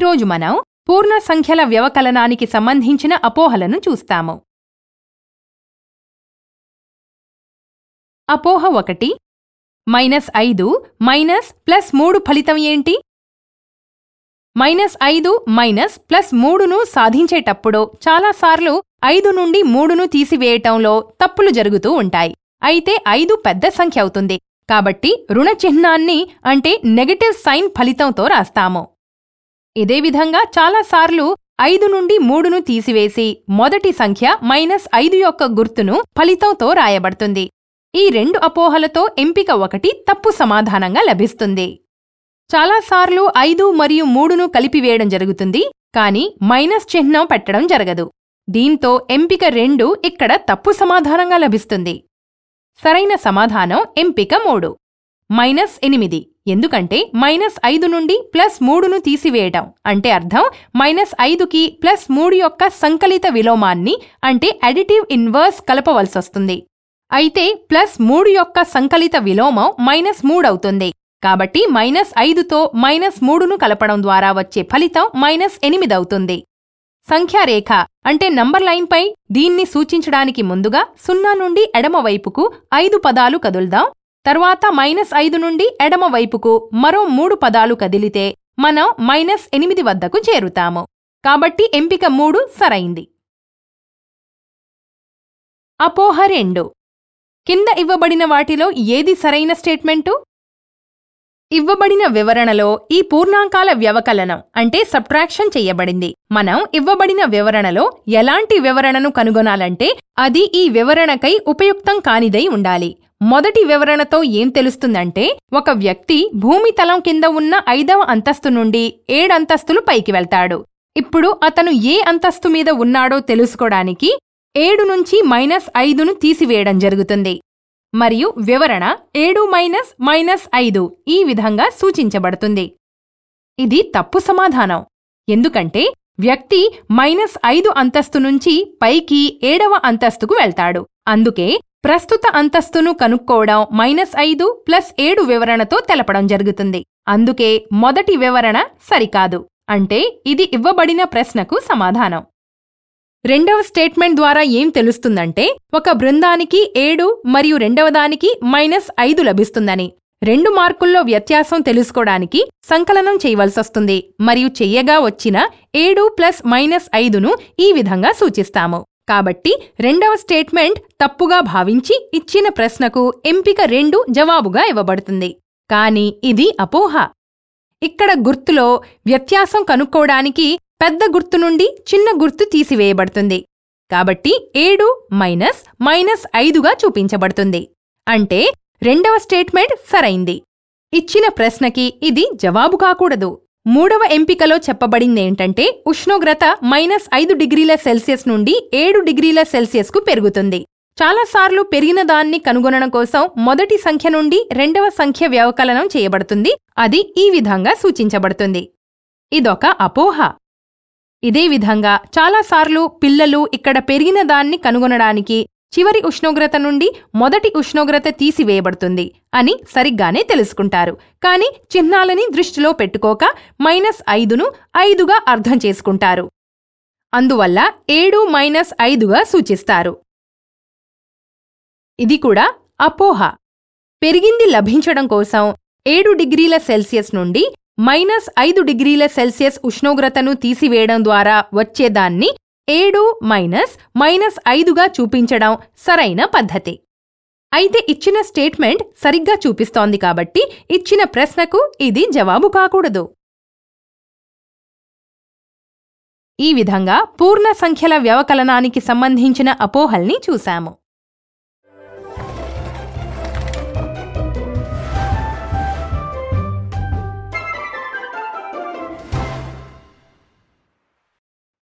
ఈరోజు మనం పూర్ణ సంఖ్యల వ్యవకలనానికి సంబంధించిన అపోహలను చూస్తాము అపోహ ఒకటి మైనస్ ఐదు మైనస్ ప్లస్ మూడు ఫలితం ఏంటి మైనస్ ఐదు మైనస్ ప్లస్ మూడును సాధించేటప్పుడు చాలాసార్లు ఐదు నుండి మూడును తీసివేయటంలో తప్పులు జరుగుతూ ఉంటాయి అయితే ఐదు పెద్ద సంఖ్య అవుతుంది కాబట్టి రుణ చిహ్నాన్ని అంటే నెగటివ్ సైన్ ఫలితంతో రాస్తాము ఇదే విధంగా చాలాసార్లు ఐదు నుండి మూడును తీసివేసి మొదటి సంఖ్య మైనస్ ఐదు యొక్క గుర్తును ఫలితంతో రాయబడుతుంది ఈ రెండు అపోహలతో ఎంపిక ఒకటి తప్పు సమాధానంగా లభిస్తుంది చాలాసార్లు ఐదు మరియు మూడును కలిపివేయడం జరుగుతుంది కాని మైనస్ చిహ్నం పెట్టడం జరగదు దీంతో ఎంపిక రెండు ఇక్కడ తప్పు సమాధానంగా లభిస్తుంది సరైన సమాధానం ఎంపిక మూడు మైనస్ ఎనిమిది ఎందుకంటే మైనస్ ఐదు నుండి ప్లస్ మూడును తీసివేయటం అంటే అర్థం మైనస్ ఐదుకి ప్లస్ మూడు యొక్క సంకలిత విలోమాన్ని అంటే అడిటివ్ ఇన్వర్స్ కలపవలసొస్తుంది అయితే ప్లస్ మూడు యొక్క సంకలిత విలోమం మైనస్ మూడవుతుంది కాబట్టి మైనస్ ఐదుతో మైనస్ మూడును కలపడం ద్వారా వచ్చే ఫలితం మైనస్ అవుతుంది సంఖ్యారేఖ అంటే నంబర్ లైన్పై దీన్ని సూచించడానికి ముందుగా సున్నా నుండి ఎడమవైపుకు ఐదు పదాలు కదుల్దాం తర్వాత మైనస్ ఐదు నుండి ఎడమ వైపుకు మరో మూడు పదాలు కదిలితే మనం మైనస్ ఎనిమిది వద్దకు చేరుతాము కాబట్టి ఎంపిక మూడు సరైంది అపోహ రెండు కింద ఇవ్వబడిన వాటిలో ఏది సరైన స్టేట్మెంటు ఇవ్వబడిన వివరణలో ఈ పూర్ణాంకాల వ్యవకలనం అంటే సబ్ట్రాక్షన్ చెయ్యబడింది మనం ఇవ్వబడిన వివరణలో ఎలాంటి వివరణను కనుగొనాలంటే అది ఈ వివరణకై ఉపయుక్తం కానిదై ఉండాలి మొదటి వివరణతో ఏం తెలుస్తుందంటే ఒక వ్యక్తి భూమి తలం కింద ఉన్న ఐదవ అంతస్తు నుండి ఏడంతస్తులు పైకి వెళ్తాడు ఇప్పుడు అతను ఏ అంతస్తు మీద ఉన్నాడో తెలుసుకోడానికి ఏడు నుంచి మైనస్ ఐదును తీసివేయడం జరుగుతుంది మరియు వివరణ ఏడు మైనస్ మైనస్ ఐదు ఈ విధంగా సూచించబడుతుంది ఇది తప్పు సమాధానం ఎందుకంటే వ్యక్తి మైనస్ ఐదు అంతస్తు నుంచి పైకి ఏడవ అంతస్తుకు వెళ్తాడు అందుకే ప్రస్తుత అంతస్తును కనుక్కోవడం మైనస్ ఐదు ప్లస్ ఏడు వివరణతో తెలపడం జరుగుతుంది అందుకే మొదటి వివరణ సరికాదు అంటే ఇది ఇవ్వబడిన ప్రశ్నకు సమాధానం రెండవ స్టేట్మెంట్ ద్వారా ఏం తెలుస్తుందంటే ఒక బృందానికి ఏడు మరియు రెండవదానికి మైనస్ ఐదు లభిస్తుందని రెండు మార్కుల్లో వ్యత్యాసం తెలుసుకోవడానికి సంకలనం చేయవలసొస్తుంది మరియు చెయ్యగా వచ్చిన ఏడు ప్లస్ మైనస్ ఐదును ఈ విధంగా సూచిస్తాము కాబట్టి రెండవ స్టేట్మెంట్ తప్పుగా భావించి ఇచ్చిన ప్రశ్నకు ఎంపిక రెండు జవాబుగా ఇవ్వబడుతుంది కాని ఇది అపోహ ఇక్కడ గుర్తులో వ్యత్యాసం కనుక్కోవడానికి పెద్ద గుర్తు నుండి చిన్న గుర్తు తీసివేయబడుతుంది కాబట్టి ఏడు మైనస్ మైనస్ ఐదుగా చూపించబడుతుంది అంటే రెండవ స్టేట్మెంట్ సరైంది ఇచ్చిన ప్రశ్నకి ఇది జవాబు కాకూడదు మూడవ ఎంపికలో చెప్పబడింది ఏంటంటే ఉష్ణోగ్రత మైనస్ ఐదు డిగ్రీల సెల్సియస్ నుండి ఏడు డిగ్రీల సెల్సియస్కు పెరుగుతుంది చాలాసార్లు పెరిగిన దాన్ని కనుగొనడం కోసం మొదటి సంఖ్య నుండి రెండవ సంఖ్య వ్యవకలనం చేయబడుతుంది అది ఈ విధంగా సూచించబడుతుంది ఇదొక అపోహ ఇదే విధంగా చాలాసార్లు పిల్లలు ఇక్కడ పెరిగిన దాన్ని కనుగొనడానికి చివరి ఉష్ణోగ్రత నుండి మొదటి ఉష్ణోగ్రత తీసివేయబడుతుంది అని సరిగ్గానే తెలుసుకుంటారు కానీ చిహ్నాలని దృష్టిలో పెట్టుకోక మైనస్ ఐదును ఐదుగా అర్థం చేసుకుంటారు అందువల్ల ఏడు మైనస్ ఐదుగా సూచిస్తారు ఇది కూడా అపోహ పెరిగింది లభించడం కోసం ఏడు డిగ్రీల సెల్సియస్ నుండి మైనస్ ఐదు డిగ్రీల సెల్సియస్ ఉష్ణోగ్రతను తీసివేయడం ద్వారా వచ్చేదాన్ని ఏడు మైనస్ మైనస్ ఐదుగా చూపించడం సరైన పద్ధతి అయితే ఇచ్చిన స్టేట్మెంట్ సరిగ్గా చూపిస్తోంది కాబట్టి ఇచ్చిన ప్రశ్నకు ఇది జవాబు కాకూడదు ఈ విధంగా పూర్ణ సంఖ్యల వ్యవకలనానికి సంబంధించిన అపోహల్ని చూశాము